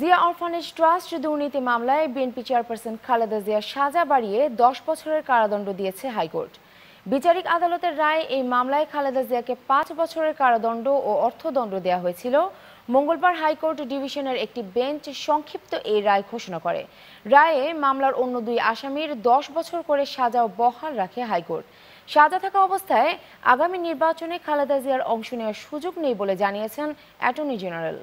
Zia orphanage trust দুর্নীতি মামলায় BNP chairperson Khaleda জিয়ার সাজা বাড়িয়ে দশ বছরের কারাদণ্ড দিয়েছে হাইকোর্ট বিচারিক আদালতের রায়ে এই মামলায় খালেদা জিয়াকে পাঁচ বছরের কারাদণ্ড ও অর্থদণ্ড দেওয়া হয়েছিল মঙ্গলবার হাইকোর্ট ডিভিশনের একটি বেঞ্চ সংক্ষিপ্ত এই রায় ঘোষণা করে রায়ে মামলার অন্য দুই আসামির দশ বছর করে সাজা বহাল রাখে হাইকোর্ট সাজা থাকা অবস্থায় আগামী নির্বাচনে খালেদা জিয়ার অংশ নেওয়ার সুযোগ নেই বলে জানিয়েছেন অ্যাটর্নি জেনারেল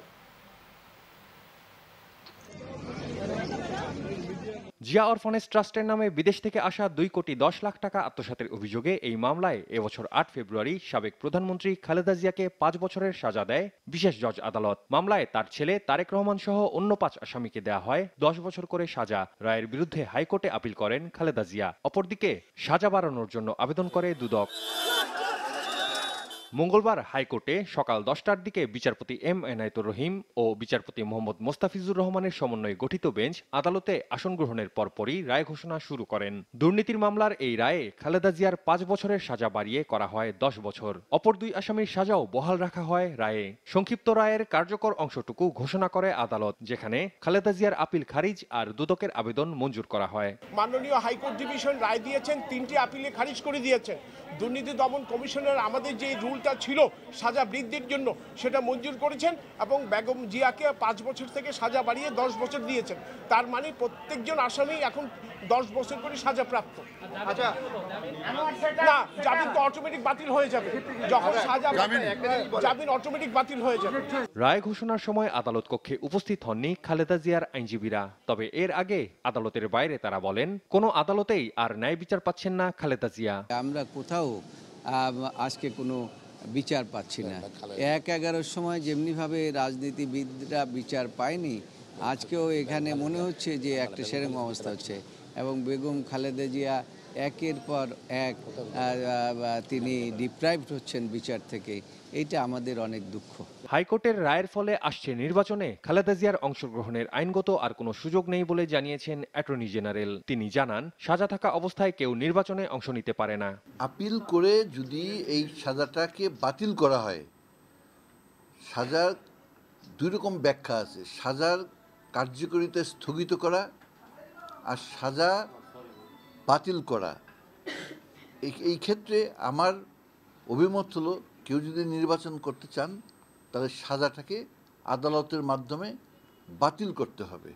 জিয়া অরফানেজ ট্রাস্টের নামে বিদেশ থেকে আসা দুই কোটি দশ লাখ টাকা আত্মসাতের অভিযোগে এই মামলায় এবছর আট ফেব্রুয়ারি সাবেক প্রধানমন্ত্রী খালেদা জিয়াকে পাঁচ বছরের সাজা দেয় বিশেষ জজ আদালত মামলায় তার ছেলে তারেক রহমান সহ অন্য পাঁচ আসামিকে দেয়া হয় দশ বছর করে সাজা রায়ের বিরুদ্ধে হাইকোর্টে আপিল করেন খালেদা জিয়া অপরদিকে সাজা বাড়ানোর জন্য আবেদন করে দুদক মঙ্গলবার হাইকোর্টে সকাল দশটার দিকে বিচারপতি এম এনায়তুর রহিম ও বিচারপতি মোহাম্মদ মোস্তাফিজুর রহমানের সমন্বয়ে গঠিত বেঞ্চ আদালতে আসন গ্রহণের পরপরই রায় ঘোষণা শুরু করেন দুর্নীতির মামলার এই রায়ে খালেদা জিয়ার পাঁচ বছরের সাজা বাড়িয়ে করা হয় দশ বছর অপর দুই আসামির সাজাও বহাল রাখা হয় রায়ে সংক্ষিপ্ত রায়ের কার্যকর অংশটুকু ঘোষণা করে আদালত যেখানে খালেদা জিয়ার আপিল খারিজ আর দুদকের আবেদন মঞ্জুর করা হয় মাননীয় হাইকোর্ট ডিভিশন রায় দিয়েছেন তিনটি আপিলে খারিজ করে দিয়েছেন দুর্নীতি দমন কমিশনের আমাদের যে রুল অনুকূলতা ছিল সাজা বৃদ্ধির জন্য সেটা মঞ্জুর করেছেন এবং বেগম জিয়াকে পাঁচ বছর থেকে সাজা বাড়িয়ে দশ বছর দিয়েছেন তার মানে প্রত্যেকজন আসামি এখন দশ বছর করে সাজা প্রাপ্ত আচ্ছা। না জামিন তো অটোমেটিক বাতিল হয়ে যাবে যখন সাজা জামিন অটোমেটিক বাতিল হয়ে যাবে রায় ঘোষণার সময় আদালত কক্ষে উপস্থিত হননি খালেদা জিয়ার আইনজীবীরা তবে এর আগে আদালতের বাইরে তারা বলেন কোনো আদালতেই আর ন্যায় বিচার পাচ্ছেন না খালেদা জিয়া আমরা কোথাও আজকে কোনো বিচার পাচ্ছি না এক এগারোর সময় যেমনিভাবে রাজনীতিবিদরা বিচার পায়নি আজকেও এখানে মনে হচ্ছে যে একটা সেরকম অবস্থা হচ্ছে এবং বেগম খালেদা জিয়া একের পর এক তিনি ডিপ্রাইভড হচ্ছেন বিচার থেকে এটা আমাদের অনেক দুঃখ হাইকোর্টের রায়ের ফলে আসছে নির্বাচনে খালেদা জিয়ার অংশগ্রহণের আইনগত আর কোনো সুযোগ নেই বলে জানিয়েছেন অ্যাটর্নি জেনারেল তিনি জানান সাজা থাকা অবস্থায় কেউ নির্বাচনে অংশ নিতে পারে না আপিল করে যদি এই সাজাটাকে বাতিল করা হয় সাজার দুই রকম ব্যাখ্যা আছে সাজার কার্যকরিতা স্থগিত করা আর সাজা বাতিল করা এই ক্ষেত্রে আমার অভিমত হলো কেউ যদি নির্বাচন করতে চান তাহলে সাজাটাকে আদালতের মাধ্যমে বাতিল করতে হবে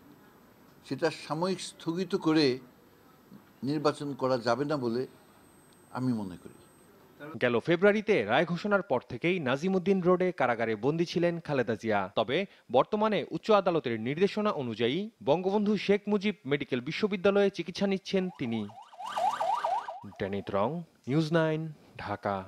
সেটা সাময়িক স্থগিত করে নির্বাচন করা যাবে না বলে আমি মনে করি গেল ফেব্রুয়ারিতে রায় ঘোষণার পর থেকেই নাজিমুদ্দিন রোডে কারাগারে বন্দী ছিলেন খালেদা জিয়া তবে বর্তমানে উচ্চ আদালতের নির্দেশনা অনুযায়ী বঙ্গবন্ধু শেখ মুজিব মেডিকেল বিশ্ববিদ্যালয়ে চিকিৎসা নিচ্ছেন তিনি डेनी थ्रॉन्ग न्यूज नाइन ढाका